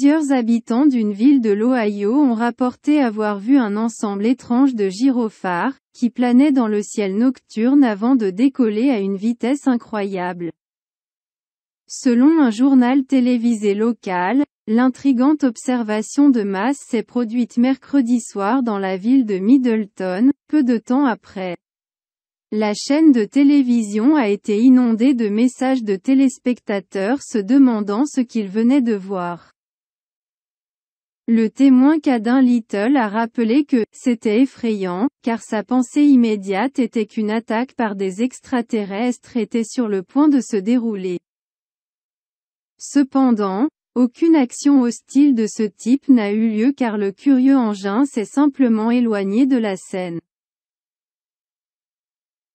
Plusieurs habitants d'une ville de l'Ohio ont rapporté avoir vu un ensemble étrange de gyrophares, qui planaient dans le ciel nocturne avant de décoller à une vitesse incroyable. Selon un journal télévisé local, l'intrigante observation de masse s'est produite mercredi soir dans la ville de Middleton, peu de temps après. La chaîne de télévision a été inondée de messages de téléspectateurs se demandant ce qu'ils venaient de voir. Le témoin Cadin Little a rappelé que « c'était effrayant, car sa pensée immédiate était qu'une attaque par des extraterrestres était sur le point de se dérouler. » Cependant, aucune action hostile de ce type n'a eu lieu car le curieux engin s'est simplement éloigné de la scène.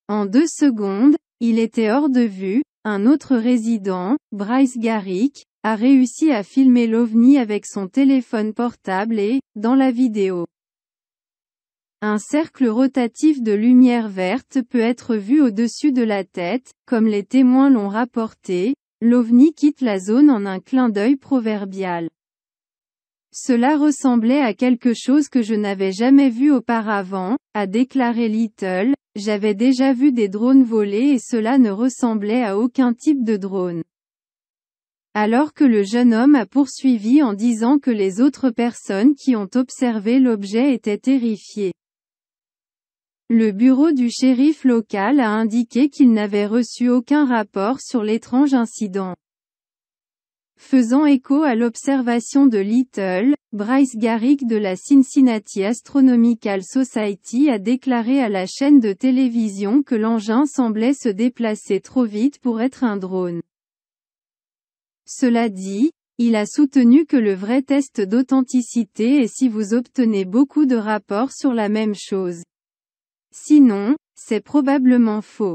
En deux secondes, il était hors de vue, un autre résident, Bryce Garrick, a réussi à filmer l'OVNI avec son téléphone portable et, dans la vidéo, un cercle rotatif de lumière verte peut être vu au-dessus de la tête, comme les témoins l'ont rapporté, l'OVNI quitte la zone en un clin d'œil proverbial. Cela ressemblait à quelque chose que je n'avais jamais vu auparavant, a déclaré Little, j'avais déjà vu des drones voler et cela ne ressemblait à aucun type de drone alors que le jeune homme a poursuivi en disant que les autres personnes qui ont observé l'objet étaient terrifiées. Le bureau du shérif local a indiqué qu'il n'avait reçu aucun rapport sur l'étrange incident. Faisant écho à l'observation de Little, Bryce Garrick de la Cincinnati Astronomical Society a déclaré à la chaîne de télévision que l'engin semblait se déplacer trop vite pour être un drone. Cela dit, il a soutenu que le vrai test d'authenticité est si vous obtenez beaucoup de rapports sur la même chose. Sinon, c'est probablement faux.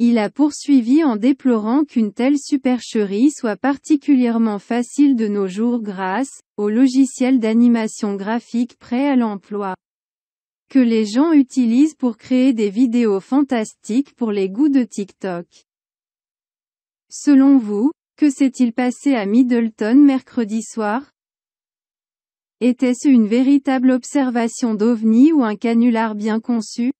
Il a poursuivi en déplorant qu'une telle supercherie soit particulièrement facile de nos jours grâce au logiciel d'animation graphique prêt à l'emploi que les gens utilisent pour créer des vidéos fantastiques pour les goûts de TikTok. Selon vous, que s'est-il passé à Middleton mercredi soir Était-ce une véritable observation d'OVNI ou un canular bien conçu